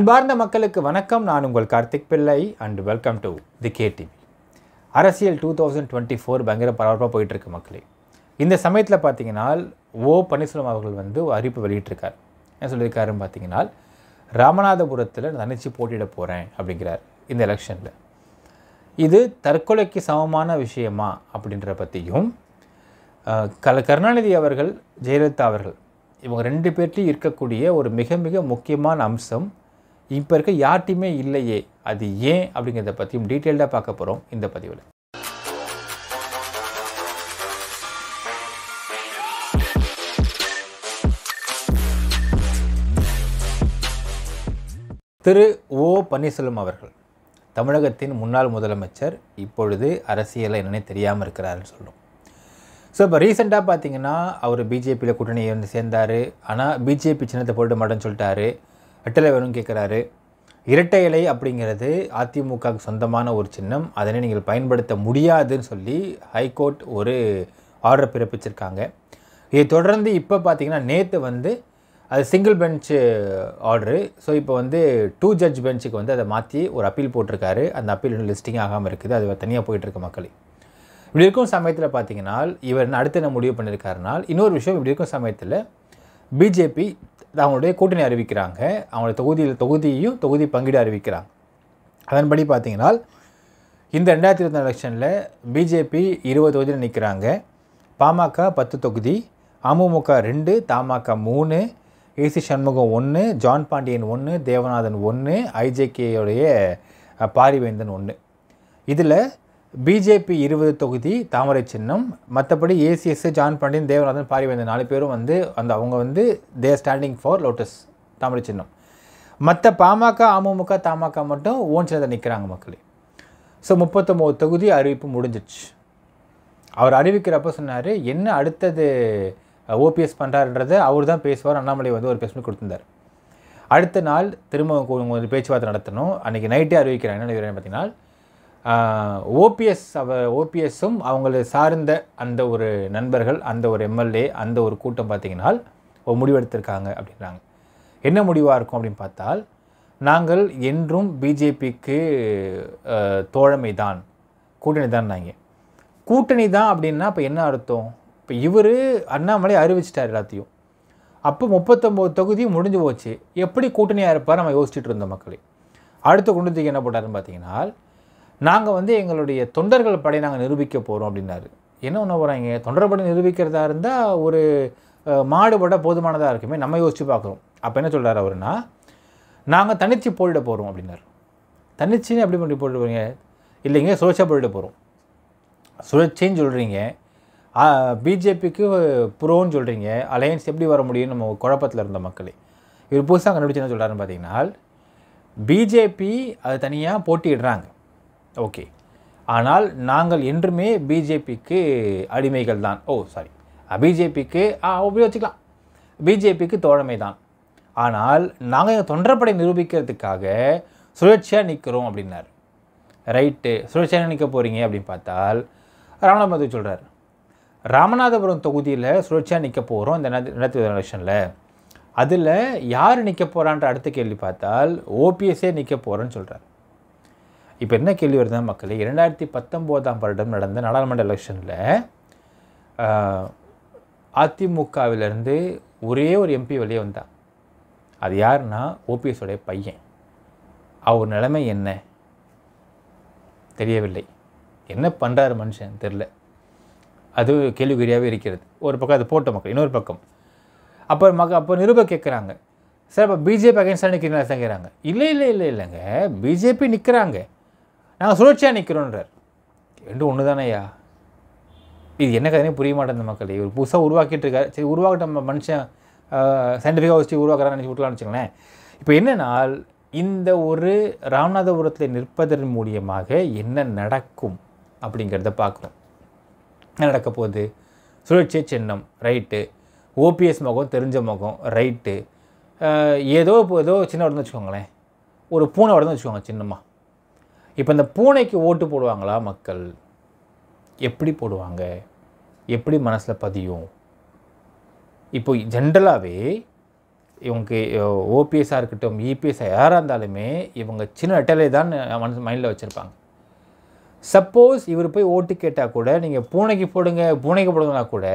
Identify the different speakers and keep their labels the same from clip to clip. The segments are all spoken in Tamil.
Speaker 1: அன்பார்ந்த மக்களுக்கு வணக்கம் நான் உங்கள் Karthik Pillai and welcome to the KTV அரசியல் டூ தௌசண்ட் டுவெண்ட்டி ஃபோர் பயங்கர பரபரப்பாக போயிட்டுருக்கு மக்களே இந்த சமயத்தில் பார்த்தீங்கன்னா ஓ பன்னீர்செல்வம் அவர்கள் வந்து அறிவிப்பு வெளியிட்டிருக்கார் என்ன சொல்லியிருக்காருன்னு பார்த்தீங்கன்னா ராமநாதபுரத்தில் தனிச்சு போட்டியிட போகிறேன் அப்படிங்கிறார் இந்த எலெக்ஷனில் இது தற்கொலைக்கு சமமான விஷயமா அப்படின்ற பற்றியும் கல கருணாநிதி அவர்கள் ஜெயலலிதா அவர்கள் இவங்க ரெண்டு பேர்ட்டையும் இருக்கக்கூடிய ஒரு மிக மிக முக்கியமான அம்சம் இப்போ இருக்க யார்ட்டையுமே இல்லையே அது ஏன் அப்படிங்கிறத பற்றியும் டீட்டெயில்டாக பார்க்க போகிறோம் இந்த பதிவில் திரு ஓ பன்னீர்செல்வம் அவர்கள் தமிழகத்தின் முன்னாள் முதலமைச்சர் இப்பொழுது அரசியலை என்னென்னே தெரியாமல் இருக்கிறாருன்னு சொல்லணும் ஸோ இப்போ ரீசெண்டாக பார்த்தீங்கன்னா அவர் பிஜேபியில் கூட்டணி வந்து சேர்ந்தார் ஆனால் பிஜேபி சின்னத்தை போட்டு மாட்டேன்னு சொல்லிட்டாரு வரும் கேட்குறாரு இரட்டை இலை அப்படிங்கிறது அதிமுகவுக்கு சொந்தமான ஒரு சின்னம் அதனை நீங்கள் பயன்படுத்த முடியாதுன்னு சொல்லி ஹைகோர்ட் ஒரு ஆர்டர் பிறப்பிச்சிருக்காங்க இதை தொடர்ந்து இப்போ பார்த்திங்கன்னா நேற்று வந்து அது சிங்கிள் பெஞ்சு ஆர்டரு ஸோ இப்போ வந்து டூ ஜட்ஜ் பெஞ்சுக்கு வந்து அதை மாற்றி ஒரு அப்பீல் போட்டிருக்காரு அந்த அப்பீல் இன்னும் லிஸ்டிங் ஆகாமல் இருக்குது அது தனியாக போயிட்டுருக்கு மக்கள் இப்படி இருக்கும் சமயத்தில் பார்த்தீங்கன்னா இவர் அடுத்து என்ன முடிவு பண்ணியிருக்காருனால் இன்னொரு விஷயம் இப்படி இருக்கும் சமயத்தில் பிஜேபி அவங்களுடைய கூட்டணி அறிவிக்கிறாங்க அவங்களுடைய தொகுதியில் தொகுதியையும் தொகுதி பங்கீடு அறிவிக்கிறாங்க அதன்படி பார்த்தீங்கன்னா இந்த ரெண்டாயிரத்தி இருபத்தி எலெக்ஷனில் பிஜேபி இருபது தொகுதியில் நிற்கிறாங்க பாமக பத்து தொகுதி அமமுக ரெண்டு தமாக மூணு ஏசி சண்முகம் ஒன்று ஜான் பாண்டியன் ஒன்று தேவநாதன் ஒன்று ஐஜேகேயுடைய பாரிவேந்தன் ஒன்று இதில் பிஜேபி இருபது தொகுதி தாமரை சின்னம் மற்றபடி ஏசிஎஸ் ஜான் பாண்டியன் தேவநாதன் பாரிவேந்தன் நாலு பேரும் வந்து அந்த அவங்க வந்து தே ஸ்டாண்டிங் ஃபார் லோட்டஸ் தாமரை சின்னம் மற்ற பாமக அமமுக தமாக மட்டும் ஓன் சின்னதை நிற்கிறாங்க மக்களே ஸோ முப்பத்தொம்போது தொகுதி அறிவிப்பு முடிஞ்சிச்சு அவர் அறிவிக்கிறப்ப சொன்னார் என்ன அடுத்தது ஓபிஎஸ் பண்ணுறாருன்றதை அவர் தான் பேசுவார் அண்ணாமலை வந்து ஒரு பேசணும் கொடுத்துருந்தார் அடுத்த நாள் திரும்ப பேச்சுவார்த்தை நடத்தணும் அன்றைக்கி நைட்டே அறிவிக்கிறாங்க என்ன பார்த்தீங்கன்னா ஓபிஎஸ் அவர் ஓபிஎஸ்ஸும் அவங்களை சார்ந்த அந்த ஒரு நண்பர்கள் அந்த ஒரு எம்எல்ஏ அந்த ஒரு கூட்டம் பார்த்திங்கன்னா ஒரு முடிவெடுத்திருக்காங்க அப்படின்றாங்க என்ன முடிவாக இருக்கும் அப்படின்னு பார்த்தால் நாங்கள் என்றும் பிஜேபிக்கு தோழமை தான் கூட்டணி தான் நாங்கள் கூட்டணி தான் அப்படின்னா இப்போ என்ன அர்த்தம் இப்போ இவர் அண்ணாமலை அறிவிச்சிட்டார் எல்லாத்தையும் அப்போ முப்பத்தொம்போது தொகுதியும் முடிஞ்சு போச்சு எப்படி கூட்டணியாக இருப்பார் நம்ம யோசிச்சுட்டு இருந்தோம் மக்களே அடுத்த குண்டத்துக்கு என்ன போட்டார்னு பார்த்தீங்கன்னா நாங்கள் வந்து எங்களுடைய தொண்டர்கள் படை நாங்கள் நிரூபிக்க போகிறோம் அப்படின்னாரு என்ன ஒன்று போகிறாங்க தொண்டர் படை நிரூபிக்கிறதா இருந்தால் ஒரு மாடுபட போதுமானதாக இருக்குமே நம்ம யோசித்து பார்க்குறோம் அப்போ என்ன சொல்கிறார் அவருனா நாங்கள் தனித்து போயிட போகிறோம் அப்படின்னாரு தனிச்சின்னு எப்படி பண்ணி போயிட்டு போகிறீங்க இல்லைங்க சுழற்சியாக போயிட்டு போகிறோம் சுழற்சின்னு சொல்கிறீங்க பிஜேபிக்கு புரோன்னு சொல்கிறீங்க அலையன்ஸ் எப்படி வர முடியும்னு நம்ம குழப்பத்தில் இருந்த மக்களே இவர் புதுசாக கண்டுபிடிச்சு என்ன சொல்கிறாருன்னு பார்த்தீங்கன்னா பிஜேபி அது தனியாக போட்டியிடுறாங்க ஓகே ஆனால் நாங்கள் என்றுமே பிஜேபிக்கு அடிமைகள் தான் ஓ சாரி பிஜேபிக்கு உபயோகிச்சுக்கலாம் பிஜேபிக்கு தோழமை தான் ஆனால் நாங்கள் எங்கள் தொண்டரப்படை நிரூபிக்கிறதுக்காக சுழற்சியாக நிற்கிறோம் அப்படின்னார் ரைட்டு சுழற்சியாக நிற்க போகிறீங்க அப்படின்னு பார்த்தால் ராமநாதபுரம் சொல்கிறார் ராமநாதபுரம் தொகுதியில் சுழற்சியாக நிற்க போகிறோம் இந்த ரெண்டாயிரத்தி எலெக்ஷனில் அதில் யார் நிற்க போகிறான்ற அடுத்த கேள்வி பார்த்தால் ஓபிஎஸ்ஸே நிற்க போகிறேன்னு சொல்கிறார் இப்போ என்ன கேள்வி வருது மக்களே இரண்டாயிரத்தி பத்தொம்போதாம் வருடம் நடந்த நாடாளுமன்ற எலெக்ஷனில் அதிமுகவிலேருந்து ஒரே ஒரு எம்பி வெளியே வந்தான் அது யாருன்னா ஓபிஎஸோடைய பையன் அவர் நிலைமை என்ன தெரியவில்லை என்ன பண்ணுறாரு மனுஷன் தெரில அது கேள்விக்குறியாகவே இருக்கிறது ஒரு பக்கம் அது போட்ட மக்கள் இன்னொரு பக்கம் அப்போ மக்க அப்போ நிருப கேட்குறாங்க சார் இப்போ பிஜேபி அகைன்ஸ்டாக நிற்கிறீங்களா கேட்குறாங்க இல்லை இல்லை இல்லை இல்லைங்க பிஜேபி நிற்கிறாங்க நாங்கள் சுழற்சியாக நிற்கிறோன்றார் ரெண்டு ஒன்று தானேயா இது என்ன கதையும் புரிய மாட்டேன் மக்கள் இவர் புதுசாக உருவாக்கிட்டு இருக்காரு சரி உருவாக்கிட்ட நம்ம மனுஷன் சயின்டிஃபிக்காக வச்சு உருவாக்குறான்னு நினச்சி விட்டுலான்னு வச்சுக்கோங்களேன் இப்போ என்னென்னால் இந்த ஒரு ராமநாதபுரத்தில் நிற்பதன் மூலியமாக என்ன நடக்கும் அப்படிங்கிறத பார்க்குறோம் என்ன நடக்க போகுது சுழற்சியை சின்னம் ரைட்டு ஓபிஎஸ் முகம் தெரிஞ்ச முகம் ரைட்டு ஏதோ இப்போ ஏதோ சின்ன வருதுன்னு வச்சுக்கோங்களேன் ஒரு பூனை வருதுன்னு வச்சுக்கோங்க சின்னமாக இப்போ இந்த பூனைக்கு ஓட்டு போடுவாங்களா மக்கள் எப்படி போடுவாங்க எப்படி மனசில் பதியும் இப்போ ஜென்ரலாகவே இவங்க ஓபிஎஸ்ஸாக இருக்கட்டும் இபிஎஸ்ஸாக யாராக இருந்தாலுமே இவங்க சின்ன அட்டலை தான் மனசு மைண்டில் வச்சுருப்பாங்க சப்போஸ் இவர் போய் ஓட்டு கேட்டால் கூட நீங்கள் பூனைக்கு போடுங்க பூனைக்கு போடுங்கனா கூட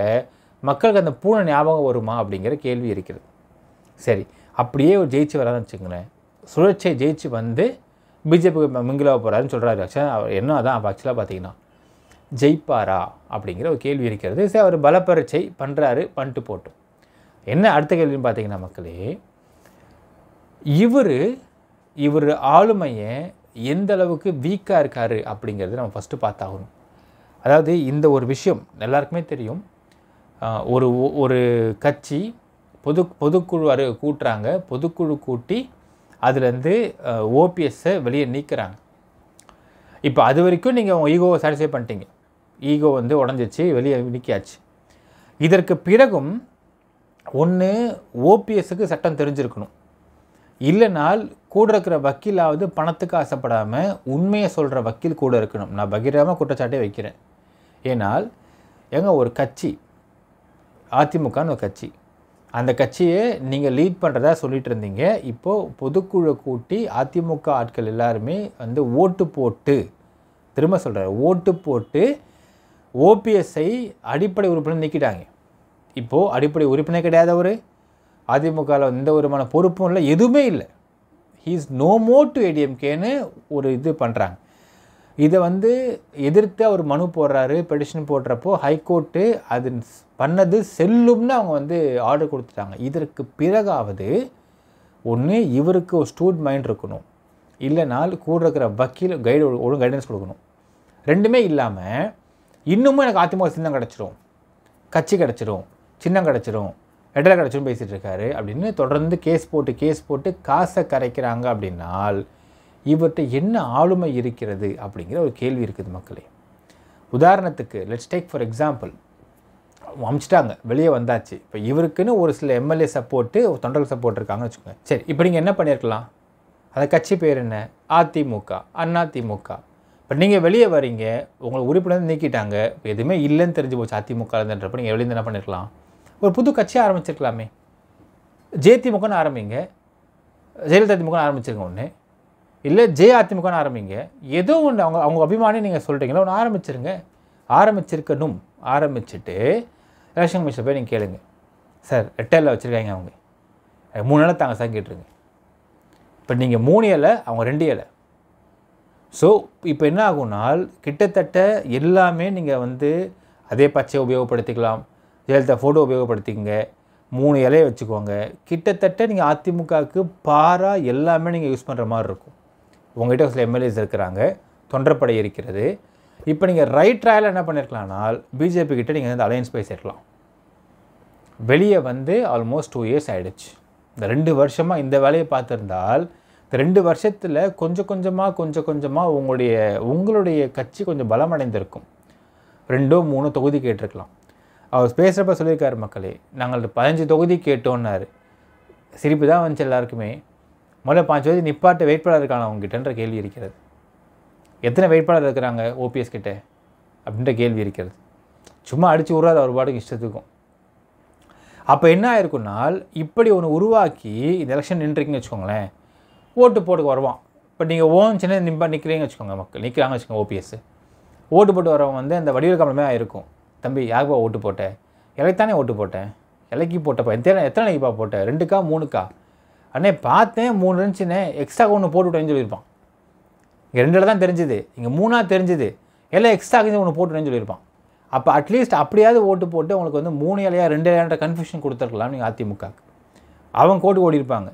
Speaker 1: மக்களுக்கு அந்த பூனை ஞாபகம் வருமா அப்படிங்கிற கேள்வி இருக்கிறது சரி அப்படியே ஒரு ஜெயிச்சு வரான்னு வச்சுங்களேன் சுழற்சியை ஜெயிச்சு வந்து பிஜேபிக்கு மிங்கிலாக போகிறாருன்னு சொல்கிறாரு ஆக்சுவலாக அவர் என்ன அதான் அப்போ ஆக்சுவலாக பார்த்தீங்கன்னா ஜெயிப்பாரா அப்படிங்கிற ஒரு கேள்வி இருக்கிறது சரி அவர் பலப்பரட்சை பண்ணுறாரு பண்ணிட்டு போட்டோம் என்ன அடுத்த கேள்வின்னு பார்த்தீங்கன்னா மக்களே இவர் இவர் ஆளுமையை எந்த அளவுக்கு வீக்காக இருக்கார் அப்படிங்கிறது நம்ம ஃபஸ்ட்டு பார்த்தாகணும் அதாவது இந்த ஒரு விஷயம் எல்லாருக்குமே தெரியும் ஒரு ஒரு கட்சி பொது பொதுக்குழு கூட்டுறாங்க பொதுக்குழு கூட்டி அதுலேருந்து ஓபிஎஸ்ஸை வெளியே நீக்கிறாங்க இப்போ அது வரைக்கும் நீங்கள் உங்கள் ஈகோவை சாட்டிஸ்ஃபை பண்ணிட்டீங்க ஈகோ வந்து உடஞ்சிச்சு வெளியே நீக்கியாச்சு இதற்கு பிறகும் ஒன்று ஓபிஎஸ்க்கு சட்டம் தெரிஞ்சிருக்கணும் இல்லைனால் கூட இருக்கிற வக்கீலாவது பணத்துக்கு ஆசைப்படாமல் உண்மையை சொல்கிற வக்கீல் கூட இருக்கணும் நான் பகிரமாக குற்றச்சாட்டே வைக்கிறேன் ஏன்னால் எங்கள் ஒரு கட்சி அதிமுகன்னு ஒரு கட்சி அந்த கட்சியை நீங்கள் லீட் பண்ணுறதா சொல்லிட்டு இருந்தீங்க இப்போது பொதுக்குழு கூட்டி அதிமுக ஆட்கள் எல்லாருமே வந்து ஓட்டு போட்டு திரும்ப சொல்கிற ஓட்டு போட்டு ஓபிஎஸ்ஐ அடிப்படை உறுப்பினர் நீக்கிட்டாங்க இப்போது அடிப்படை உறுப்பினர் கிடையாது அவர் அதிமுகவில் எந்த விதமான பொறுப்பும் இல்லை எதுவுமே இல்லை he is no more to ஏடிஎம்கேன்னு ஒரு இது பண்ணுறாங்க இதை வந்து எதிர்த்து அவர் மனு போடுறாரு பெடிஷன் போடுறப்போ ஹைகோர்ட்டு அது பண்ணது செல்லும்னு அவங்க வந்து ஆர்டர் கொடுத்துட்டாங்க இதற்கு பிறகாவது ஒன்று இவருக்கு ஒரு ஸ்டூட் மைண்ட் இருக்கணும் இல்லைனால் கூட இருக்கிற வக்கீல் கைடு ஒழுங்கு கைடன்ஸ் கொடுக்கணும் ரெண்டுமே இல்லாமல் இன்னமும் எனக்கு அதிமுக சின்னம் கிடச்சிரும் கட்சி கிடச்சிரும் சின்னம் கிடச்சிரும் இடத்துல கிடச்சிரும் பேசிகிட்டு இருக்காரு அப்படின்னு தொடர்ந்து கேஸ் போட்டு கேஸ் போட்டு காசை கரைக்கிறாங்க அப்படின்னால் இவர்கிட்ட என்ன ஆளுமை இருக்கிறது அப்படிங்கிற ஒரு கேள்வி இருக்குது மக்களே உதாரணத்துக்கு லெட்ஸ் டேக் ஃபார் எக்ஸாம்பிள் அமிச்சிட்டாங்க வெளியே வந்தாச்சு இப்போ இவருக்குன்னு ஒரு சில எம்எல்ஏ சப்போர்ட்டு தொண்டர்கள் சப்போர்ட் இருக்காங்கன்னு வச்சுக்கோங்க சரி இப்போ நீங்கள் என்ன பண்ணியிருக்கலாம் அந்த கட்சி பேர் என்ன அதிமுக அதிமுக இப்போ நீங்கள் வெளியே வரீங்க உங்களை உறுப்பினர் நீக்கிட்டாங்க இப்போ எதுவுமே இல்லைன்னு தெரிஞ்சு போச்சு அதிமுகன்றப்ப நீங்கள் வெளியே என்ன பண்ணியிருக்கலாம் ஒரு புது கட்சி ஆரம்பிச்சிருக்கலாமே ஜெயதிமுகன்னு ஆரம்பிங்க ஜெயலலிதா திமுகன்னு ஆரம்பிச்சிருங்க ஒன்று இல்லை ஜே அதிமுகன்னு ஆரம்பிங்க ஏதோ ஒன்று அவங்க அவங்க அபிமானி நீங்கள் சொல்கிறீங்களா ஒன்று ஆரம்பிச்சிருங்க ஆரம்பிச்சிருக்கணும் ஆரம்பிச்சுட்டு எலெக்ஷன் கமிஷன் போய் நீங்கள் கேளுங்க சார் ரெட்டையில் வச்சுருக்காங்க அவங்க மூணு இலை தாங்க சார் கேட்டுருங்க இப்போ நீங்கள் மூணு இலை அவங்க ரெண்டு இலை ஸோ இப்போ என்ன ஆகும்னால் கிட்டத்தட்ட எல்லாமே நீங்கள் வந்து அதே பச்சையை உபயோகப்படுத்திக்கலாம் ஜெயலலிதா ஃபோட்டோ உபயோகப்படுத்திக்கங்க மூணு இலையை வச்சுக்கோங்க கிட்டத்தட்ட நீங்கள் அதிமுகவுக்கு பாராக எல்லாமே நீங்கள் யூஸ் பண்ணுற மாதிரி இருக்கும் உங்கள்கிட்ட சில எம்எல்ஏஸ் இருக்கிறாங்க தொண்டரப்படை இருக்கிறது இப்போ நீங்கள் ரைட் ட்ரையல் என்ன பண்ணியிருக்கலாம்னால் பிஜேபி கிட்டே நீங்கள் வந்து அலையன்ஸ் போய் சேர்க்கலாம் வெளியே வந்து ஆல்மோஸ்ட் டூ இயர்ஸ் ஆகிடுச்சு இந்த ரெண்டு வருஷமாக இந்த வேலையை பார்த்துருந்தால் இந்த ரெண்டு வருஷத்தில் கொஞ்சம் கொஞ்சமாக கொஞ்சம் கொஞ்சமாக உங்களுடைய உங்களுடைய கட்சி கொஞ்சம் பலமடைந்திருக்கும் ரெண்டோ மூணோ தொகுதி கேட்டிருக்கலாம் அவர் பேசுகிறப்ப சொல்லியிருக்காரு மக்களே நாங்கள் பதினஞ்சு தொகுதி கேட்டோன்னாரு சிரிப்பு தான் வந்துச்சு எல்லாருக்குமே முதல்ல பாஞ்சு வயது நிப்பாட்டு வேட்பாளர் இருக்கான அவங்ககிட்டன்ற கேள்வி இருக்கிறது எத்தனை வேட்பாளர் இருக்கிறாங்க ஓபிஎஸ் கிட்டே அப்படின்ற கேள்வி இருக்கிறது சும்மா அடித்து உருவாத அவர் பாட்டுக்கு இஷ்டத்துக்கும் அப்போ என்ன ஆயிருக்குன்னால் இப்படி ஒன்று உருவாக்கி இந்த எலெக்ஷன் நின்றுக்குன்னு வச்சுக்கோங்களேன் ஓட்டு போட்டுக்கு வருவான் இப்போ நீங்கள் ஓன் சின்ன நிம்பா நிற்கிறீங்கன்னு வச்சுக்கோங்க மக்கள் நிற்கிறாங்க வச்சுக்கோங்க ஓபிஎஸ் ஓட்டு போட்டு வரவன் வந்து அந்த வடிவில் கம்பளமே ஆயிருக்கும் தம்பி யாருப்பா ஓட்டு போட்டேன் இலைக்கு தானே ஓட்டு போட்டேன் இலைக்கு போட்டப்பா எத்தனை எத்தனை இப்போ போட்டேன் ரெண்டுக்கா மூணுக்கா அண்ணே பார்த்தேன் மூணு இருந்துச்சுண்ணே எக்ஸ்ட்ரா ஒன்று போட்டு விட்டேன்னு சொல்லியிருப்பான் இங்கே ரெண்டில் தான் தெரிஞ்சுது இங்கே மூணாக தெரிஞ்சுது எல்லாம் எக்ஸ்ட்ரா ஒன்று போட்டுவிட்டேன்னு சொல்லியிருப்பான் அப்போ அட்லீஸ்ட் அப்படியாவது ஓட்டு போட்டு அவங்களுக்கு வந்து மூணு இலையா ரெண்டு இலையான்ற கன்ஃபியூஷன் கொடுத்துருக்கலாம் நீங்கள் அதிமுகவுக்கு அவங்க கோட்டு ஓடிருப்பாங்க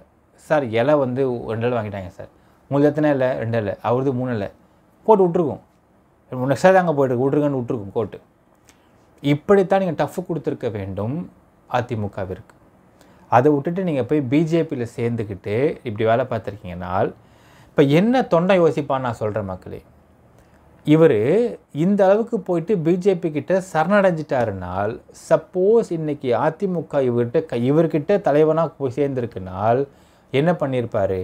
Speaker 1: சார் இலை வந்து ரெண்டு இலை வாங்கிட்டாங்க சார் உங்களுக்கு எத்தனை இல்லை ரெண்டு இல்லை அவருது மூணு இல்லை போட்டு விட்ருக்கும் நெக்ஸ்ட் சார் அங்கே போய்ட்டு விட்ருங்கன்னு விட்ருக்கும் கோட்டு இப்படித்தான் நீங்கள் டஃப் கொடுத்துருக்க வேண்டும் அதிமுகவிற்கு அதை விட்டுட்டு நீங்கள் போய் பிஜேபியில் சேர்ந்துக்கிட்டு இப்படி வேலை பார்த்துருக்கீங்கன்னா இப்போ என்ன தொண்டை யோசிப்பான்னு நான் சொல்கிறேன் மக்களே இவர் இந்த அளவுக்கு போயிட்டு பிஜேபி கிட்ட சரணடைஞ்சிட்டாருனால் சப்போஸ் இன்றைக்கி அதிமுக இவர்கிட்ட க இவர்கிட்ட தலைவனாக போய் சேர்ந்துருக்குனால் என்ன பண்ணியிருப்பார்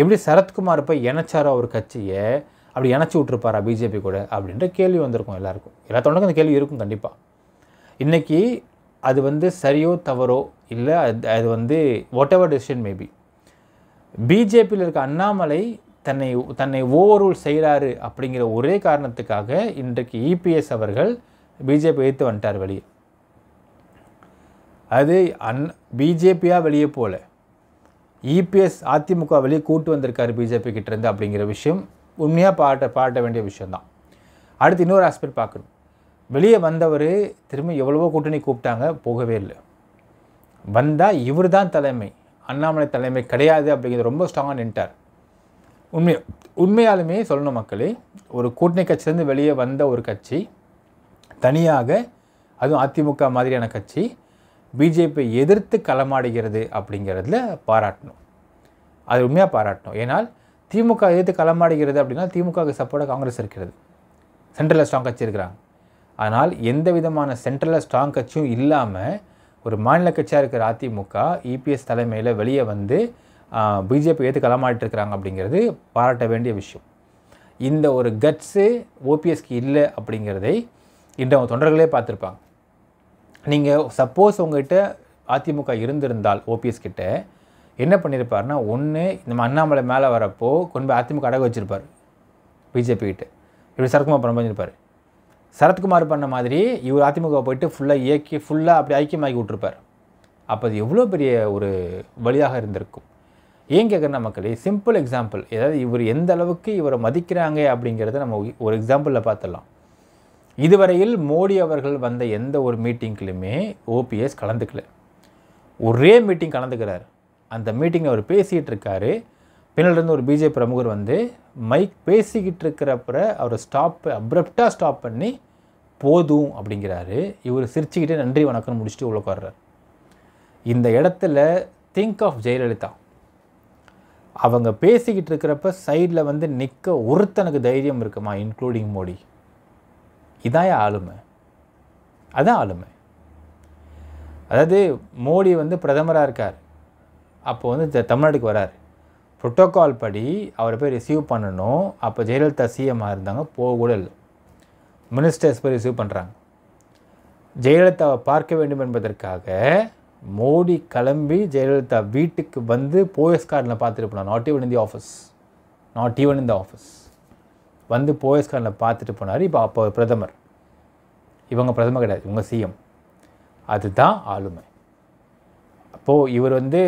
Speaker 1: எப்படி சரத்குமார் போய் இணைச்சாரோ அவர் கட்சியை அப்படி இணைச்சி விட்ருப்பாரா பிஜேபி கூட அப்படின்ற கேள்வி வந்திருக்கும் எல்லாருக்கும் எல்லா தொண்டருக்கும் அந்த கேள்வி இருக்கும் கண்டிப்பாக இன்றைக்கி அது வந்து சரியோ தவறோ இல்லை அது அது வந்து வாட் எவர் டிசிஷன் மேபி பிஜேபியில் இருக்க அண்ணாமலை தன்னை தன்னை ஓவரூல் செய்கிறாரு அப்படிங்கிற ஒரே காரணத்துக்காக இன்றைக்கு இபிஎஸ் e அவர்கள் பிஜேபி எடுத்து வந்துட்டார் வெளியே அது அன் பிஜேபியாக வெளியே போகல இபிஎஸ் e அதிமுக வெளியே கூட்டு வந்திருக்காரு பிஜேபி கிட்டேருந்து அப்படிங்கிற விஷயம் உண்மையாக பாட்ட பாட்ட வேண்டிய விஷயம்தான் அடுத்து இன்னொரு ஆஸ்பெக்ட் பார்க்கணும் வெளியே வந்தவர் திரும்ப எவ்வளவோ கூட்டணி கூப்பிட்டாங்க போகவே இல்லை வந்தால் இவர் தான் தலைமை அண்ணாமலை தலைமை கிடையாது அப்படிங்கிறது ரொம்ப ஸ்ட்ராங்காக நின்ட்டார் உண்மை உண்மையாலுமே சொல்லணும் மக்களே ஒரு கூட்டணி கட்சியிலேருந்து வெளியே வந்த ஒரு கட்சி தனியாக அதுவும் அதிமுக மாதிரியான கட்சி பிஜேபி எதிர்த்து களமாடுகிறது அப்படிங்கிறதுல பாராட்டணும் அது உண்மையாக பாராட்டணும் ஏன்னால் திமுக எதிர்த்து களமாடுகிறது அப்படின்னா திமுகவுக்கு சப்போர்ட்டாக காங்கிரஸ் இருக்கிறது சென்ட்ரலில் ஸ்ட்ராங் கட்சி இருக்கிறாங்க ஆனால் எந்த விதமான சென்ட்ரலில் ஸ்ட்ராங் கட்சியும் இல்லாமல் ஒரு மாநில கட்சியாக இருக்கிற அதிமுக இபிஎஸ் e தலைமையில் வெளியே வந்து பிஜேபி ஏற்று களமாட்டிருக்கிறாங்க அப்படிங்கிறது பாராட்ட வேண்டிய விஷயம் இந்த ஒரு கட்ஸு ஓபிஎஸ்க்கு இல்லை அப்படிங்கிறதை இன்று அவங்க தொண்டர்களே பார்த்துருப்பாங்க நீங்கள் சப்போஸ் உங்ககிட்ட அதிமுக இருந்திருந்தால் ஓபிஎஸ் கிட்ட என்ன பண்ணியிருப்பாருன்னா ஒன்று இந்த அண்ணாமலை மேலே வரப்போ கொண்டு போய் அதிமுக அடகு வச்சுருப்பார் பிஜேபி கிட்ட இப்படி சரக்குமா பண்ண பண்ணியிருப்பார் சரத்குமார் பண்ண மாதிரி இவர் அதிமுக போயிட்டு ஃபுல்லாக இயக்கி ஃபுல்லாக அப்படி ஐக்கியமாகி விட்டுருப்பார் அப்போ அது எவ்வளோ பெரிய ஒரு வழியாக இருந்திருக்கும் ஏன் கேட்குறேன் மக்களே சிம்பிள் எக்ஸாம்பிள் ஏதாவது இவர் எந்த அளவுக்கு இவரை மதிக்கிறாங்க அப்படிங்கிறத நம்ம ஒரு எக்ஸாம்பிளில் பார்த்துடலாம் இதுவரையில் மோடி அவர்கள் வந்த எந்த ஒரு மீட்டிங்லையுமே ஓபிஎஸ் கலந்துக்கல ஒரே மீட்டிங் கலந்துக்கிறார் அந்த மீட்டிங்கில் அவர் பேசிகிட்டு இருக்காரு பின்னாடிருந்து ஒரு பிஜே பிரமுகர் வந்து மைக் பேசிக்கிட்டு இருக்கிறப்பற அவரை ஸ்டாப் அப்ரப்டாக ஸ்டாப் பண்ணி போதும் அப்படிங்கிறாரு இவர் சிரிச்சுக்கிட்டே நன்றி வணக்கம் முடிச்சுட்டு உள்ள உட்கார்றார் இந்த இடத்துல திங்க் ஆஃப் ஜெயலலிதா அவங்க பேசிக்கிட்டு இருக்கிறப்ப சைடில் வந்து நிற்க ஒருத்தனுக்கு தைரியம் இருக்குமா இன்க்ளூடிங் மோடி இதான் ஆளுமை அதான் ஆளுமை அதாவது மோடி வந்து பிரதமராக இருக்கார் அப்போ வந்து தமிழ்நாட்டுக்கு வராரு ப்ரோட்டோக்கால் படி அவரை போய் ரிசீவ் பண்ணணும் அப்போ ஜெயலலிதா சிஎம்மாக இருந்தாங்க கூட இல்லை மினிஸ்டர்ஸ் போய் ரிசீவ் பண்ணுறாங்க ஜெயலலிதாவை பார்க்க வேண்டும் என்பதற்காக மோடி கிளம்பி ஜெயலலிதா வீட்டுக்கு வந்து போயஸ் கார்டில் பார்த்துட்டு போனார் நாட் ஈவன் இந்த the office not even in the office வந்து போயஸ் கார்டில் பார்த்துட்டு போனார் இப்போ அப்போ பிரதமர் இவங்க பிரதமர் கிடையாது இவங்க சிஎம் அதுதான் ஆளுமை அப்போது இவர் வந்து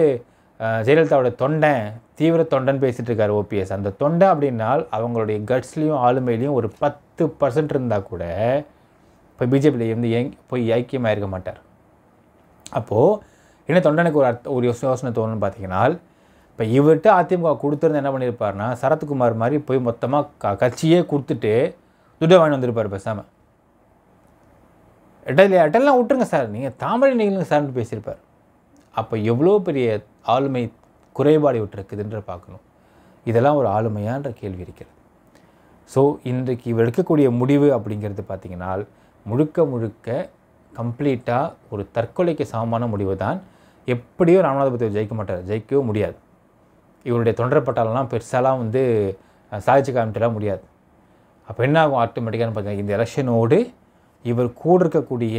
Speaker 1: ஜெயலலிதாவோட தொண்டை தீவிர தொண்டன்னு பேசிகிட்டு இருக்கார் ஓபிஎஸ் அந்த தொண்டை அப்படின்னால் அவங்களுடைய கட்ஸ்லேயும் ஆளுமையிலையும் ஒரு பத்து பர்சன்ட் இருந்தால் கூட இப்போ பிஜேபியில் இருந்து போய் ஐக்கியமாக இருக்க மாட்டார் அப்போது என்ன தொண்டனுக்கு ஒரு அர்த்த ஒரு யோசனை தோணுன்னு பார்த்தீங்கன்னா இப்போ இவர்கிட்ட அதிமுக கொடுத்துருந்து என்ன பண்ணியிருப்பார்னா சரத்குமார் மாதிரி போய் மொத்தமாக க கட்சியே கொடுத்துட்டு துட்டை வாங்கி வந்திருப்பார் பேசாமல் எட்டல் எட்டெல்லாம் விட்டுருங்க சார் நீங்கள் தாமரை நீங்களும் சார்னு பேசியிருப்பார் அப்போ எவ்வளோ பெரிய ஆளுமை குறைபாடு விட்டுருக்குதுன்ற பார்க்கணும் இதெல்லாம் ஒரு ஆளுமையான்ற கேள்வி இருக்கிறது ஸோ இன்றைக்கு இவர் எடுக்கக்கூடிய முடிவு அப்படிங்கிறது பார்த்திங்கன்னா முழுக்க முழுக்க கம்ப்ளீட்டாக ஒரு தற்கொலைக்கு சமமான முடிவு தான் எப்படியோ ராமநாதபுரத்தில் ஜெயிக்க மாட்டார் ஜெயிக்கவே முடியாது இவருடைய தொண்டரப்பட்டாலெலாம் பெருசாலாம் வந்து சாதிச்சு காமிட்டெல்லாம் முடியாது அப்போ என்ன ஆகும் ஆட்டோமேட்டிக்கானு பார்த்தீங்கன்னா இந்த எலெக்ஷனோடு இவர் கூட இருக்கக்கூடிய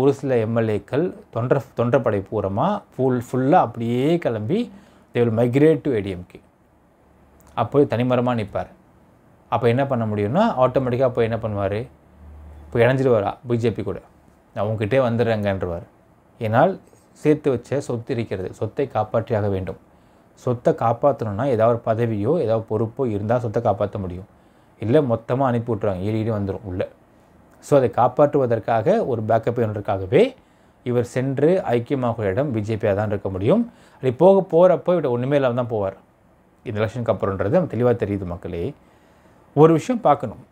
Speaker 1: ஒரு சில எம்எல்ஏக்கள் தொண்டர் தொண்டப்படை பூரமாக ஃபுல் ஃபுல்லாக அப்படியே கிளம்பி they will migrate to ADMK அப்போ தனிமரமாக நிற்பார் அப்போ என்ன பண்ண முடியும்னா ஆட்டோமேட்டிக்காக அப்போ என்ன பண்ணுவார் இப்போ இணைஞ்சிடுவார் பிஜேபி கூட நான் உங்ககிட்டே வந்துடுறேங்கன்றவர் ஏன்னால் சேர்த்து வச்ச சொத்து இருக்கிறது சொத்தை காப்பாற்றியாக வேண்டும் சொத்தை காப்பாற்றணும்னா ஏதாவது பதவியோ ஏதாவது பொறுப்போ இருந்தால் சொத்தை காப்பாற்ற முடியும் இல்லை மொத்தமாக அனுப்பி விட்ருவாங்க ஏறிட்டு வந்துடும் உள்ளே ஸோ அதை காப்பாற்றுவதற்காக ஒரு பேக்கப் யூனிட்டுக்காகவே இவர் சென்று ஐக்கியமாக இடம் பிஜேபியாக தான் இருக்க முடியும் அப்படி போக போகிறப்போ இவர் ஒன்றுமே இல்லாமல் தான் போவார் இந்த எலெக்ஷனுக்கு அப்புறன்றது நம்ம தெளிவாக தெரியுது மக்களே ஒரு விஷயம் பார்க்கணும்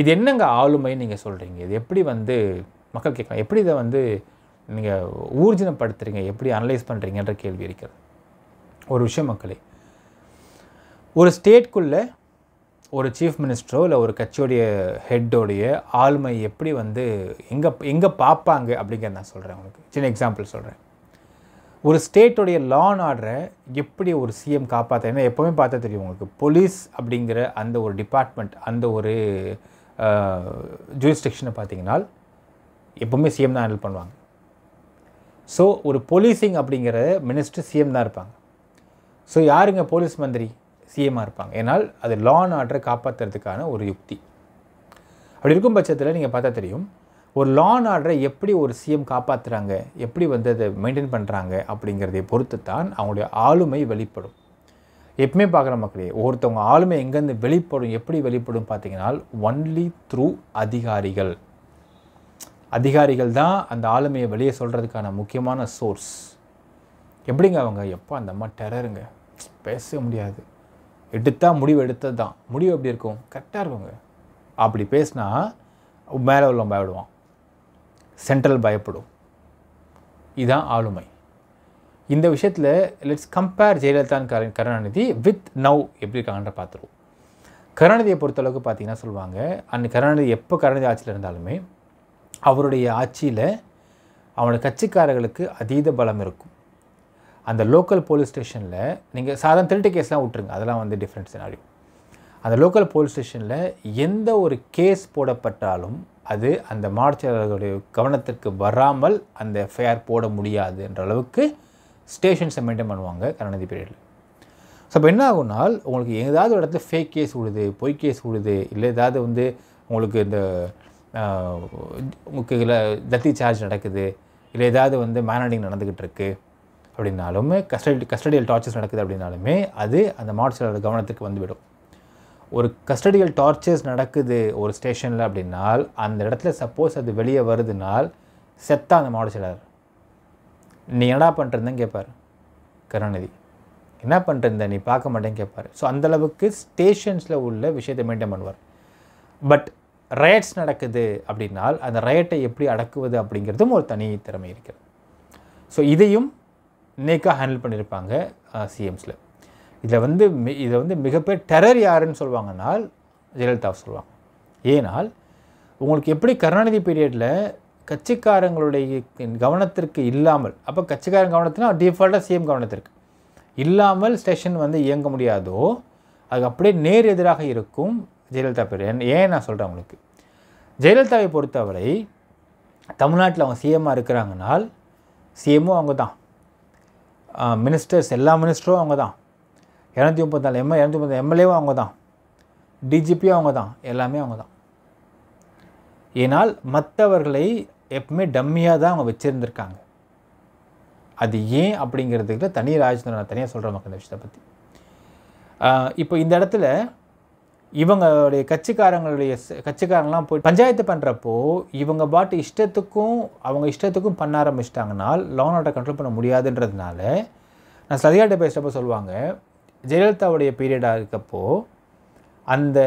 Speaker 1: இது என்னங்க ஆளுமைன்னு நீங்கள் சொல்கிறீங்க இது எப்படி வந்து மக்கள் கேட்கலாம் எப்படி இதை வந்து நீங்கள் ஊர்ஜினப்படுத்துகிறீங்க எப்படி அனலைஸ் பண்ணுறீங்கன்ற கேள்வி இருக்கிறது ஒரு விஷயம் மக்களே ஒரு ஸ்டேட்குள்ளே ஒரு சீஃப் மினிஸ்டரோ இல்லை ஒரு கட்சியோடைய ஹெட்டோடைய ஆளுமை எப்படி வந்து எங்கே எங்கே பார்ப்பாங்க அப்படிங்கிறத நான் சொல்கிறேன் உங்களுக்கு சின்ன எக்ஸாம்பிள் சொல்கிறேன் ஒரு ஸ்டேட்டோடைய லா அண்ட் ஆர்டரை எப்படி ஒரு சிஎம் காப்பாற்ற ஏன்னா எப்போவுமே பார்த்தா தெரியும் உங்களுக்கு போலீஸ் அப்படிங்கிற அந்த ஒரு டிபார்ட்மெண்ட் அந்த ஒரு ஜூரிஸ்டிக்ஷனை பார்த்தீங்கன்னா எப்போவுமே சிஎம் தான் ஹேண்டில் பண்ணுவாங்க ஸோ ஒரு போலீஸிங் அப்படிங்கிற மினிஸ்டர் சிஎம் தான் இருப்பாங்க ஸோ யாருங்க போலீஸ் மந்திரி சிஎம்மாக இருப்பாங்க ஏன்னால் அது லா அண்ட் ஆர்டரை காப்பாற்றுறதுக்கான ஒரு யுக்தி அப்படி இருக்கும் பட்சத்தில் நீங்கள் பார்த்தா தெரியும் ஒரு லா அண்ட் ஆர்டரை எப்படி ஒரு சிஎம் காப்பாற்றுறாங்க எப்படி வந்து அதை மெயின்டைன் பண்ணுறாங்க அப்படிங்கிறதை பொறுத்து தான் அவங்களுடைய ஆளுமை வெளிப்படும் எப்பவுமே பார்க்குற மக்களே ஒருத்தவங்க ஆளுமை எங்கேருந்து வெளிப்படும் எப்படி வெளிப்படும் பார்த்தீங்கன்னா ஒன்லி த்ரூ அதிகாரிகள் அதிகாரிகள் தான் அந்த ஆளுமையை வெளியே சொல்கிறதுக்கான முக்கியமான சோர்ஸ் எப்படிங்க அவங்க எப்போ அந்த அம்மா டெரருங்க பேச முடியாது எடுத்தால் முடிவு எடுத்தது தான் முடிவு எப்படி இருக்கும் கரெக்டாக இருக்குங்க அப்படி பேசினா மேலே உள்ளவன் பயப்படுவான் சென்ட்ரல் பயப்படும் இதுதான் ஆளுமை இந்த விஷயத்தில் லெட்ஸ் கம்பேர் ஜெயலலிதான் கருணாநிதி வித் நவ் எப்படி இருக்காங்கன்ற பார்த்துருவோம் கருணாநிதியை பொறுத்தளவுக்கு பார்த்தீங்கன்னா சொல்லுவாங்க அன்னைக்கு கருணாநிதி எப்போ கருணாநிதி ஆட்சியில் இருந்தாலுமே அவருடைய ஆட்சியில் அவனோட கட்சிக்காரர்களுக்கு அதீத பலம் இருக்கும் அந்த லோக்கல் போலீஸ் ஸ்டேஷனில் நீங்கள் சாதாரண திருட்டு கேஸ்லாம் விட்ருங்க அதெல்லாம் வந்து டிஃப்ரெண்ட் சினாரியோ அந்த லோக்கல் போலீஸ் ஸ்டேஷனில் எந்த ஒரு கேஸ் போடப்பட்டாலும் அது அந்த மார்ச்சாளர்களுடைய கவனத்திற்கு வராமல் அந்த எஃப்ஐஆர் போட முடியாதுன்ற அளவுக்கு ஸ்டேஷன்ஸை மெயின்டைன் பண்ணுவாங்க கருணாநிதி பீரியடில் ஸோ அப்போ என்ன ஆகும்னா உங்களுக்கு ஏதாவது ஒரு இடத்துல ஃபேக் கேஸ் விடுது பொய் கேஸ் விடுது இல்லை ஏதாவது வந்து உங்களுக்கு இந்த உங்களுக்கு இதில் தத்தி சார்ஜ் நடக்குது இல்லை ஏதாவது வந்து மேனடிங் நடந்துக்கிட்டு இருக்குது அப்படின்னாலும் கஸ்டடி கஸ்டடியல் டார்ச்சர்ஸ் நடக்குது அப்படின்னாலுமே அது அந்த மாவட்ட கவனத்துக்கு வந்துவிடும் ஒரு கஸ்டடியல் டார்ச்சர்ஸ் நடக்குது ஒரு ஸ்டேஷனில் அப்படின்னால் அந்த இடத்துல சப்போஸ் அது வெளியே வருதுனால் செத்தா அந்த மாவட்ட செயலாளர் நீ என்னடா பண்ணுறதுன்னு கேட்பார் கருணாநிதி என்ன பண்ணுறத நீ பார்க்க மாட்டேன்னு கேட்பார் ஸோ அந்தளவுக்கு ஸ்டேஷன்ஸில் உள்ள விஷயத்தை மெயின்டைன் பண்ணுவார் பட் ரயட்ஸ் நடக்குது அப்படின்னால் அந்த ரயட்டை எப்படி அடக்குவது அப்படிங்கிறதும் ஒரு தனி திறமை இருக்கிறது ஸோ இதையும் நேக்காக ஹேண்டில் பண்ணியிருப்பாங்க சிஎம்ஸில் இதில் வந்து மி இதை வந்து மிகப்பெரிய டெரர் யாருன்னு சொல்லுவாங்கனால் ஜெயலலிதா சொல்லுவாங்க ஏனால் உங்களுக்கு எப்படி கருணாநிதி பீரியடில் கட்சிக்காரங்களுடைய கவனத்திற்கு இல்லாமல் அப்போ கட்சிக்காரன் கவனத்துனா டிஃபால்ட்டாக சிஎம் கவனத்திற்கு இல்லாமல் ஸ்டேஷன் வந்து இயங்க முடியாதோ அது அப்படியே நேர் எதிராக இருக்கும் ஜெயலலிதா பேர் ஏன் நான் சொல்கிறேன் உங்களுக்கு ஜெயலலிதாவை பொறுத்தவரை தமிழ்நாட்டில் அவங்க சிஎம்மாக இருக்கிறாங்கனால் சிஎம்மும் அவங்க தான் மினிஸ்டர்ஸ் எல்லா மினிஸ்டரும் அவங்க தான் இரநூத்தி நாலு எம்எல் இரநூத்தி முப்பத்தாலு எம்எல்ஏவும் அவங்க தான் டிஜிபியும் அவங்க தான் எல்லாமே அவங்க தான் ஏனால் மற்றவர்களை எப்பவுமே டம்மியாக தான் அவங்க வச்சுருந்துருக்காங்க அது ஏன் அப்படிங்கிறதுக்கு தனி ராஜேந்திரன் நான் தனியாக சொல்கிற மக்கள் விஷயத்தை பற்றி இப்போ இந்த இடத்துல இவங்களுடைய கட்சிக்காரங்களுடைய கட்சிக்காரங்களாம் போய் பஞ்சாயத்து பண்ணுறப்போ இவங்க பாட்டு இஷ்டத்துக்கும் அவங்க இஷ்டத்துக்கும் பண்ண ஆரம்பிச்சிட்டாங்கன்னா லோன் ஆர்டர் கண்ட்ரோல் பண்ண முடியாதுன்றதுனால நான் சதிகாட்ட பேசுகிறப்ப சொல்லுவாங்க ஜெயலலிதாவுடைய பீரியடாக இருக்கப்போ அந்த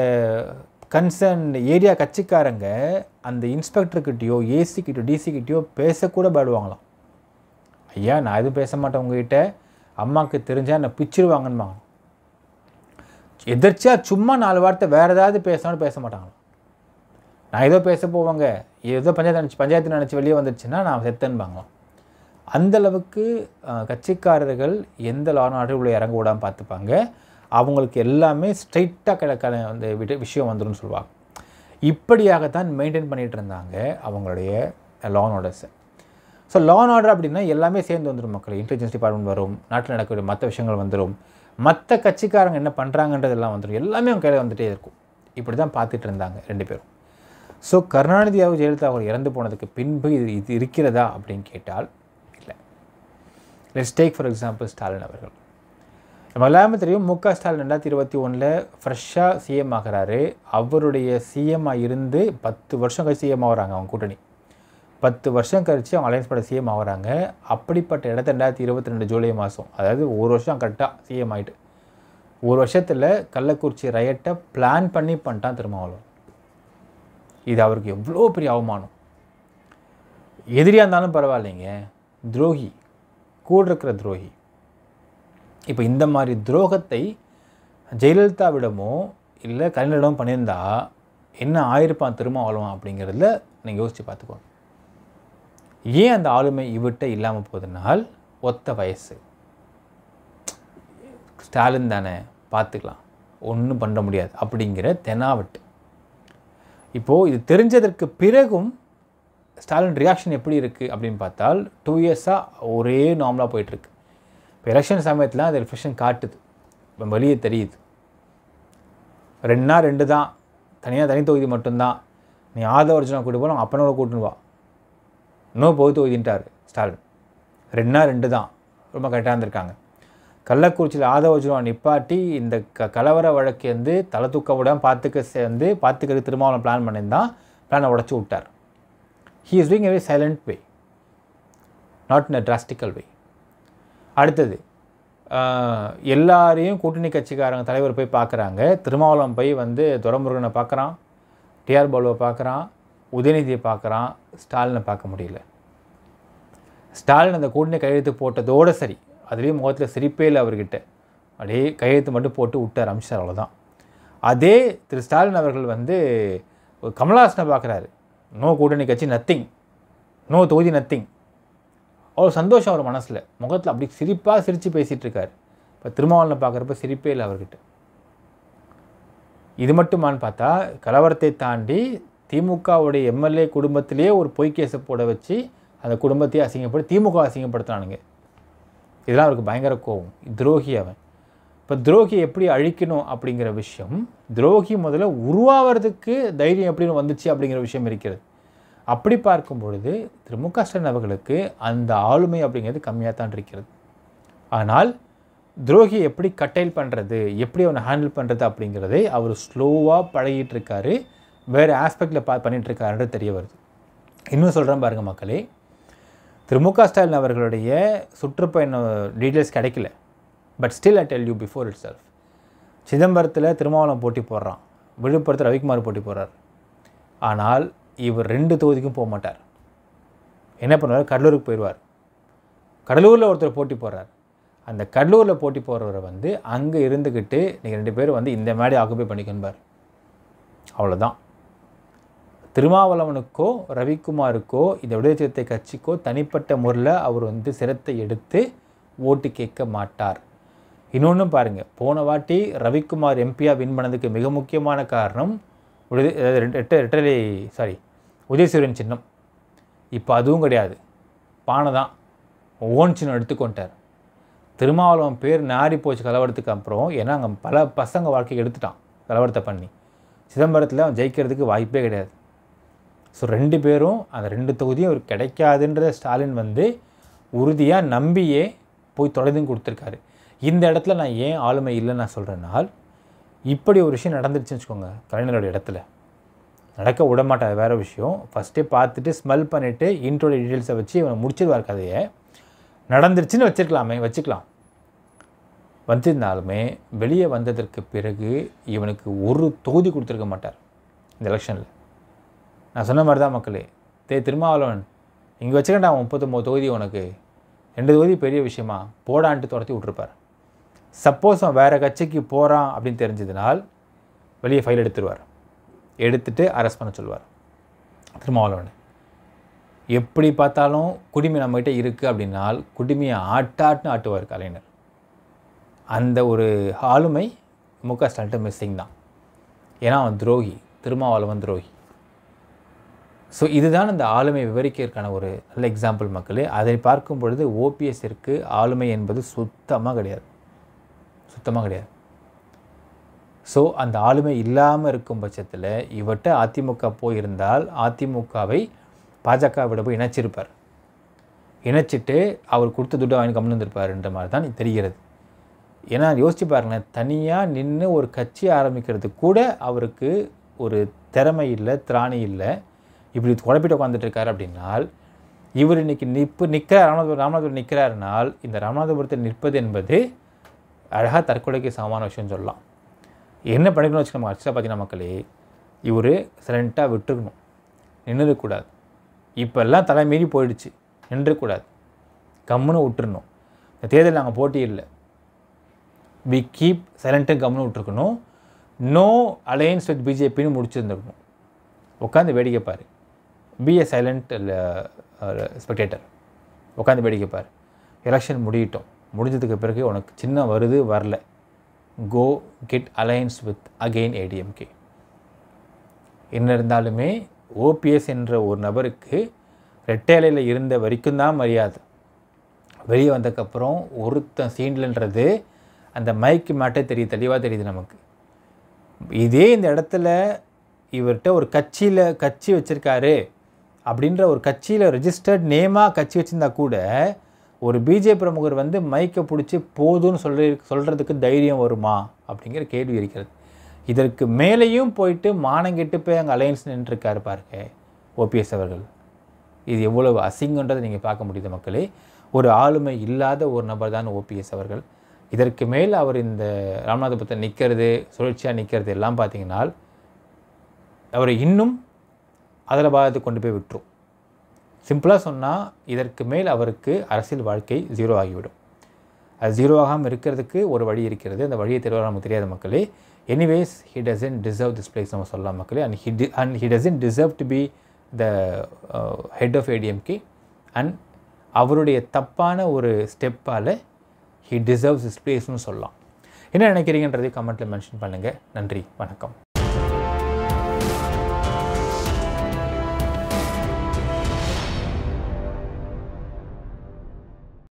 Speaker 1: கன்சர்ன் ஏரியா கட்சிக்காரங்க அந்த இன்ஸ்பெக்டர்கிட்டயோ ஏசிக்கிட்டயோ டிசிக்கிட்டயோ பேசக்கூட பாடுவாங்களாம் ஐயா நான் எதுவும் பேச மாட்டேன் உங்ககிட்ட அம்மாவுக்கு தெரிஞ்சால் என்னை பிச்சிருவாங்கன்னு எதிர்ச்சியாக சும்மா நாலு வார்த்தை வேறு ஏதாவது பேசணும்னு பேச மாட்டாங்க நான் ஏதோ பேச போவாங்க ஏதோ பஞ்சாயத்து நினச்சி பஞ்சாயத்து நினச்சி வெளியே வந்துருச்சுன்னா நான் செத்தன்பாங்களாம் அந்தளவுக்கு கட்சிக்காரர்கள் எந்த லாநாடு உள்ள இறங்க விடாமல் பார்த்துப்பாங்க அவங்களுக்கு எல்லாமே ஸ்ட்ரைட்டாக கிடக்கான அந்த விஷயம் வந்துடும் சொல்லுவாங்க இப்படியாகத்தான் மெயின்டைன் பண்ணிகிட்டு இருந்தாங்க அவங்களுடைய லான் ஆர்டர்ஸை ஸோ லான் ஆர்டர் அப்படின்னா எல்லாமே சேர்ந்து வந்துடும் மக்கள் இன்டெலிஜென்ஸ் டிபார்ட்மெண்ட் வரும் நாட்டில் நடக்கக்கூடிய மற்ற விஷயங்கள் வந்துடும் மற்ற கட்சிக்காரங்க என்ன பண்ணுறாங்கன்றதெல்லாம் வந்துடும் எல்லாமே அவங்க கையில் வந்துகிட்டே இருக்கும் இப்படி தான் பார்த்துட்டு இருந்தாங்க ரெண்டு பேரும் ஸோ கருணாநிதியாக ஜெயலலிதா அவர் இறந்து போனதுக்கு பின்பு இது இது இருக்கிறதா அப்படின்னு கேட்டால் இல்லை let's take for example Stalin அவர்கள் நம்ம எல்லாமே தெரியும் மு க ஸ்டாலின் ரெண்டாயிரத்தி இருபத்தி ஒன்றில் ஃப்ரெஷ்ஷாக சிஎம் ஆகிறாரு அவருடைய சிஎம்மாக இருந்து பத்து வருஷம் கழிச்சு சிஎம் ஆகிறாங்க அவங்க கூட்டணி பத்து வருஷம் கழித்து அவங்க அலையன்ஸ் பட சிஎம் ஆகிறாங்க அப்படிப்பட்ட இடத்த ரெண்டாயிரத்தி இருபத்தி ரெண்டு ஜூலை மாதம் அதாவது ஒரு வருஷம் கரெக்டாக சிஎம் ஆகிட்டு ஒரு வருஷத்தில் கள்ளக்குறிச்சி ரயட்டை பிளான் பண்ணி பண்ணிட்டான் திருமாவளவன் இது அவருக்கு எவ்வளோ பெரிய அவமானம் எதிரியாக இருந்தாலும் பரவாயில்லைங்க துரோகி கூட இருக்கிற துரோகி இப்போ இந்த மாதிரி துரோகத்தை ஜெயலலிதாவிடமோ இல்லை கலைஞரிடமோ பண்ணியிருந்தால் என்ன ஆயிருப்பான் திருமாவளவன் அப்படிங்கிறதுல நீங்கள் யோசித்து பார்த்துக்கோங்க ஏன் அந்த ஆளுமை இவர்கிட்ட இல்லாமல் போகுதுனால் ஒத்த வயசு ஸ்டாலின் தானே பார்த்துக்கலாம் ஒன்றும் பண்ண முடியாது அப்படிங்கிற தெனாவட்டு இப்போது இது தெரிஞ்சதற்கு பிறகும் ஸ்டாலின் ரியாக்ஷன் எப்படி இருக்குது அப்படின்னு பார்த்தால் டூ இயர்ஸாக ஒரே நார்மலாக போயிட்டுருக்கு இப்போ எலெக்ஷன் சமயத்தில் அது ரிஃப்ளெக்ஷன் காட்டுது இப்போ வெளியே தெரியுது ரெண்டுனா ரெண்டு தான் தனியாக தனி தொகுதி மட்டும்தான் நீ ஆதவர்ஜனை அர்ஜுனா கூட்டு போகலாம் அப்பனோட கூட்டுன்னு வா இன்னும் போகுது ஒதுன்ட்டார் ஸ்டாலின் ரெண்டுனா ரெண்டு தான் ரொம்ப கரெக்டாக இருந்திருக்காங்க கள்ளக்குறிச்சியில் ஆதவஜுவா நிப்பாட்டி இந்த க கலவர வழக்கு வந்து தலை தூக்கவுடன் பார்த்துக்க சேர்ந்து பார்த்துக்கிறது திருமாவளம் பிளான் பண்ணியிருந்தான் பிளானை உடச்சி விட்டார் he is doing a very silent way not in a drastical way அடுத்தது எல்லாரையும் கூட்டணி கட்சிக்காரங்க தலைவர் போய் பார்க்குறாங்க திருமாவளம் போய் வந்து துரமுருகனை பார்க்குறான் டிஆர் பாலுவை பார்க்குறான் உதயநிதியை பார்க்குறான் ஸ்டாலினை பார்க்க முடியல ஸ்டாலின் அந்த கூட்டணி கையெழுத்து போட்டதோடு சரி அதுலேயும் முகத்தில் சிரிப்பே இல்லை அவர்கிட்ட அப்படியே கையெழுத்து மட்டும் போட்டு விட்டார் அமித்ஷார் அவ்வளோதான் அதே திரு ஸ்டாலின் அவர்கள் வந்து கமலஹாசனை பார்க்குறாரு நோ கூட்டணி கட்சி நத்திங் நோ தொகுதி நத்திங் அவ்வளோ சந்தோஷம் அவர் மனசில் முகத்தில் அப்படி சிரிப்பாக சிரித்து பேசிகிட்டு இருக்கார் இப்போ திருமாவளவன் பார்க்குறப்ப சிரிப்பே இல்லை அவர்கிட்ட இது மட்டுமான்னு பார்த்தா கலவரத்தை தாண்டி திமுகவுடைய எம்எல்ஏ குடும்பத்திலேயே ஒரு பொய்கேசை போட வச்சு அந்த குடும்பத்தையே அசிங்கப்படுத்தி திமுக அசிங்கப்படுத்தினானுங்க இதெல்லாம் அவருக்கு பயங்கர கோவம் துரோகி அவன் இப்போ துரோகி எப்படி அழிக்கணும் அப்படிங்கிற விஷயம் துரோகி முதல்ல உருவாகிறதுக்கு தைரியம் எப்படின்னு வந்துச்சு அப்படிங்கிற விஷயம் இருக்கிறது அப்படி பார்க்கும் பொழுது திரு மு க ஸ்டாலின் அவர்களுக்கு அந்த ஆளுமை அப்படிங்கிறது கம்மியாக தான் இருக்கிறது ஆனால் துரோகி எப்படி கட்டைல் பண்ணுறது எப்படி அவனை ஹேண்டில் பண்ணுறது அப்படிங்கிறதை அவர் ஸ்லோவாக பழகிட்டு இருக்காரு வேறு ஆஸ்பெக்டில் பா பண்ணிகிட்ருக்காருன்றது தெரிய வருது இன்னும் சொல்கிறேன் பாருங்கள் மக்களே திரு மு க ஸ்டாலின் அவர்களுடைய சுற்றுப்பயண டீட்டெயில்ஸ் கிடைக்கல but still I tell you before itself சிதம்பரத்தில் திருமாவளம் போட்டி போடுறான் விழுப்புரத்தில் ரவிக்குமார் போட்டி போடுறார் ஆனால் இவர் ரெண்டு தொகுதிக்கும் போக மாட்டார் என்ன பண்ணுவார் கடலூருக்கு போயிடுவார் கடலூரில் ஒருத்தர் போட்டி போடுறார் அந்த கடலூரில் போட்டி போடுறவரை வந்து அங்கே இருந்துக்கிட்டு நீங்கள் ரெண்டு பேரும் வந்து இந்த மாதிரி ஆக்குபை பண்ணிக்கணும்பார் அவ்வளோதான் திருமாவளவனுக்கோ ரவிக்குமாருக்கோ இந்த விடுதலை சிறுத்தை கட்சிக்கோ தனிப்பட்ட முறையில் அவர் வந்து சிரத்தை எடுத்து ஓட்டு கேட்க மாட்டார் இன்னொன்றும் பாருங்கள் போன வாட்டி ரவிக்குமார் எம்பியாக வின் பண்ணதுக்கு மிக முக்கியமான காரணம் விடுதலை ரெட்டலை சாரி உதயசூரியன் சின்னம் இப்போ அதுவும் கிடையாது பானை தான் ஓன் சின்னம் எடுத்துக்கொண்டார் திருமாவளவன் பேர் நாரி போச்சு கலவரத்துக்கு அப்புறம் ஏன்னா அங்கே பல பசங்க வாழ்க்கை எடுத்துட்டான் கலவரத்தை பண்ணி சிதம்பரத்தில் அவன் ஜெயிக்கிறதுக்கு வாய்ப்பே கிடையாது ஸோ ரெண்டு பேரும் அந்த ரெண்டு தொகுதியும் அவர் கிடைக்காதுன்றத ஸ்டாலின் வந்து உறுதியாக நம்பியே போய் தொடர்ந்து கொடுத்துருக்காரு இந்த இடத்துல நான் ஏன் ஆளுமை இல்லைன்னு நான் சொல்கிறேன்னா இப்படி ஒரு விஷயம் நடந்துருச்சுன்னு வச்சுக்கோங்க கலைஞரோட இடத்துல நடக்க விடமாட்டார் வேறு விஷயம் ஃபஸ்ட்டே பார்த்துட்டு ஸ்மெல் பண்ணிவிட்டு இன்ட்ரோட டீட்டெயில்ஸை வச்சு இவனை முடிச்சிருவார் கதையை நடந்துருச்சுன்னு வச்சுருக்கலாமே வச்சுக்கலாம் வந்திருந்தாலுமே வெளியே வந்ததற்கு பிறகு இவனுக்கு ஒரு தொகுதி கொடுத்துருக்க மாட்டார் இந்த எலெக்ஷனில் நான் சொன்ன மாதிரி தான் மக்களே தே திருமாவளவன் இங்கே வச்சுக்கண்டா முப்பத்தொம்போது தொகுதி உனக்கு ரெண்டு தொகுதி பெரிய விஷயமா போடான்ட்டு துரத்தி விட்ருப்பார் சப்போஸ் அவன் வேறு கட்சிக்கு போகிறான் அப்படின்னு தெரிஞ்சதுனால் வெளியே ஃபைல் எடுத்துருவார் எடுத்துகிட்டு அரெஸ்ட் பண்ண சொல்லுவார் திருமாவளவன் எப்படி பார்த்தாலும் குடிமை நம்மகிட்ட இருக்குது அப்படின்னால் குடிமையை ஆட்டாட்டுன்னு ஆட்டுவார் கலைஞர் அந்த ஒரு ஆளுமை முக க மிஸ்ஸிங் தான் ஏன்னா அவன் துரோகி திருமாவளவன் துரோகி ஸோ இதுதான் அந்த ஆளுமை விவரிக்கிறதுக்கான ஒரு நல்ல எக்ஸாம்பிள் மக்களே அதை பார்க்கும் பொழுது ஓபிஎஸ்ஸிற்கு ஆளுமை என்பது சுத்தமாக கிடையாது சுத்தமாக கிடையாது ஸோ அந்த ஆளுமை இல்லாமல் இருக்கும் பட்சத்தில் இவட்ட அதிமுக போயிருந்தால் அதிமுகவை பாஜகவிட போய் இணைச்சிருப்பார் இணைச்சிட்டு அவர் கொடுத்த துட்டு வாங்கி கம்மி வந்திருப்பாருன்ற மாதிரி தான் தெரிகிறது ஏன்னா யோசிச்சு பாருங்களேன் தனியாக நின்று ஒரு கட்சி ஆரம்பிக்கிறது கூட அவருக்கு ஒரு திறமை இல்லை திராணி இல்லை இப்படி குழப்பிட்டு உட்காந்துட்டு அப்படின்னால் இவர் இன்றைக்கி நிற்பு நிற்கிறார் ராமநாதபுரம் ராமநாதபுரம் நிற்கிறாருனால் இந்த ராமநாதபுரத்தில் நிற்பது என்பது அழகாக தற்கொலைக்கு சமமான விஷயம்னு சொல்லலாம் என்ன பண்ணிக்கணும் வச்சு நம்ம அர்ச்சனை பார்த்தீங்கன்னா மக்களே இவர் சைலண்ட்டாக விட்டுருக்கணும் நின்றுக்கூடாது இப்போல்லாம் தலைமீறி போயிடுச்சு நின்றுக்கூடாது கம்முன்னு விட்டுருணும் இந்த தேர்தல் நாங்கள் போட்டி இல்லை வி கீப் சைலண்ட்டு கம்முன்னு விட்டுருக்கணும் நோ அலையன்ஸ் வித் பிஜேபின்னு முடிச்சிருந்துருக்கணும் உட்காந்து வேடிக்கை பாரு பி ஏ சைலண்ட் ஸ்பெக்டேட்டர் உட்காந்து வேடிக்கைப்பார் எலெக்ஷன் முடியட்டும் முடிஞ்சதுக்கு பிறகு உனக்கு சின்ன வருது வரல go get alliance with again ADMK என்ன இருந்தாலுமே ஓபிஎஸ் என்ற ஒரு நபருக்கு ரெட்டேலையில் இருந்த வரைக்கும் தான் மரியாதை வெளியே வந்ததுக்கப்புறம் ஒருத்தன் சீண்டில்ன்றது அந்த மைக்கு மாட்டே தெரியுது தெளிவாக தெரியுது நமக்கு இதே இந்த இடத்துல இவர்கிட்ட ஒரு கட்சியில் கட்சி வச்சுருக்காரு அப்படின்ற ஒரு கட்சியில் ரெஜிஸ்டர்ட் நேமாக கட்சி வச்சுருந்தா கூட ஒரு பிஜே பிரமுகர் வந்து மைக்கை பிடிச்சி போதும்னு சொல்லி சொல்கிறதுக்கு தைரியம் வருமா அப்படிங்கிற கேள்வி இருக்கிறது இதற்கு மேலேயும் போயிட்டு மானங்கெட்டு போய் அங்கே அலையன்ஸ் நின்றுருக்காரு பாருங்க ஓபிஎஸ் அவர்கள் இது எவ்வளவு அசிங்கன்றதை நீங்கள் பார்க்க முடியுது மக்களே ஒரு ஆளுமை இல்லாத ஒரு நபர் தான் ஓபிஎஸ் அவர்கள் இதற்கு மேல் அவர் இந்த ராமநாதபுரத்தை நிற்கிறது சுழற்சியாக நிற்கிறது எல்லாம் பார்த்தீங்கன்னா அவரை இன்னும் அதில் பாதத்தை கொண்டு போய் விட்டுரும் சிம்பிளாக சொன்னால் இதற்கு மேல் அவருக்கு அரசியல் வாழ்க்கை ஜீரோ ஆகிவிடும் அது ஜீரோ ஆகாமல் இருக்கிறதுக்கு ஒரு வழி இருக்கிறது அந்த வழியை தெரிவதாக நமக்கு தெரியாத மக்களே anyways he doesn't deserve this place நம்ம சொல்லலாம் மக்களே and he and he doesn't deserve to be the head of ADMK and அவருடைய தப்பான ஒரு ஸ்டெப்பால் ஹி டிசர்வ்ஸ் திஸ் பிளேஸ்னு சொல்லலாம் என்ன நினைக்கிறீங்கன்றதை கமெண்ட்டில் மென்ஷன் பண்ணுங்கள் நன்றி வணக்கம்